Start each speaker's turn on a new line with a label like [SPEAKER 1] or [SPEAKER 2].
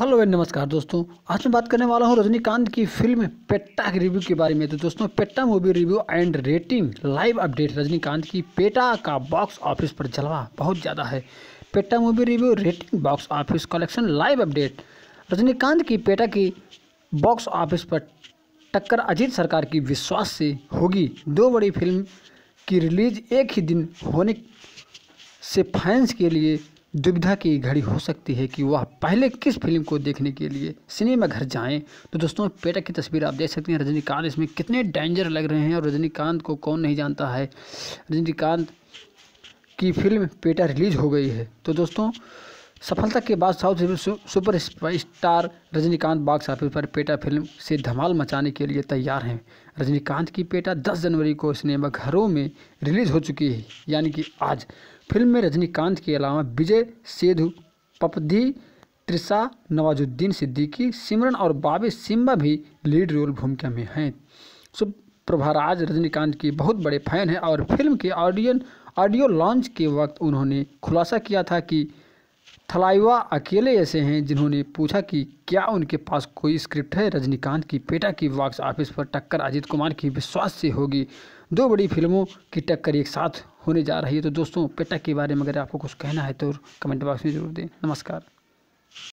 [SPEAKER 1] hello and नमस्कार दोस्तों आज मैं बात करने वाला हूँ रजनीकांत की फिल्म पेट्टा के रिव्यू के बारे में तो दोस्तों Petta movie review and rating live update Rajinikanth की पेटा का बॉक्स ऑफिस पर जलवा बहुत ज़्यादा है Petta movie review rating box office collection live update Rajinikanth की पेटा की बॉक्स ऑफिस पर टक्कर अजीत सरकार की विश्वास से होगी दो बड़ी फिल्म की रिलीज एक ही दिन होने से फैंस के लिए दुविधा की घड़ी हो सकती है कि वह पहले किस फिल्म को देखने के लिए सिनेमा घर जाएं तो दोस्तों पेटक की तस्वीर आप देख सकते हैं रजनीकांत इसमें कितने डेंजर लग रहे हैं और रजनीकांत को कौन नहीं जानता है रजनीकांत की फिल्म पेटा रिलीज़ हो गई है तो दोस्तों सफलता के बाद south super star Rajinikanth box office पर पेटा फिल्म से धमाल मचाने के लिए तैयार हैं रजनीकांत की पेटा 10 जनवरी को सिनेमाघरों में रिलीज़ हो चुकी है यानी कि आज फिल्म में रजनीकांत के अलावा विजय सेधु पपदी त्रिषा नवाजुद्दीन सिद्दीकी सिमरन और बाबे सिम्बा भी लीड रोल भूमिका में हैं सुप्रभाराज रजनीकांत की बहुत बड़े फैन हैं और फिल्म के ऑडियन ऑडियो लॉन्च के वक्त उन्होंने खुलासा किया था कि थलाइवा अकेले ऐसे हैं जिन्होंने पूछा कि क्या उनके पास कोई स्क्रिप्ट है रजनीकांत की पेटा की बॉक्स ऑफिस पर टक्कर अजित कुमार की विश्वास से होगी दो बड़ी फिल्मों की टक्कर एक साथ होने जा रही है तो दोस्तों पेटा के बारे में अगर आपको कुछ कहना है तो कमेंट बॉक्स में जरूर दें नमस्कार